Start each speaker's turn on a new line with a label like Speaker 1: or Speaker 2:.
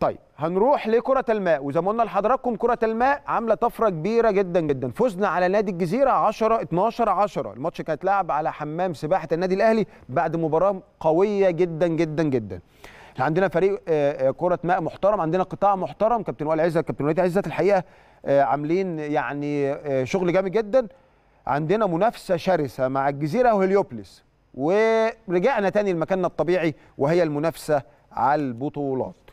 Speaker 1: طيب هنروح لكره الماء وزي ما قلنا لحضراتكم كره الماء عامله طفره كبيره جدا جدا فزنا على نادي الجزيره 10 12 10 الماتش كان اتلعب على حمام سباحه النادي الاهلي بعد مباراه قويه جدا جدا جدا عندنا فريق آه، آه، كره ماء محترم عندنا قطاع محترم كابتن وائل عزت كابتن وليد عزت الحقيقه آه، عاملين يعني شغل جامد جدا عندنا منافسه شرسه مع الجزيره وهليوبلس ورجعنا تاني لمكاننا الطبيعي وهي المنافسه على البطولات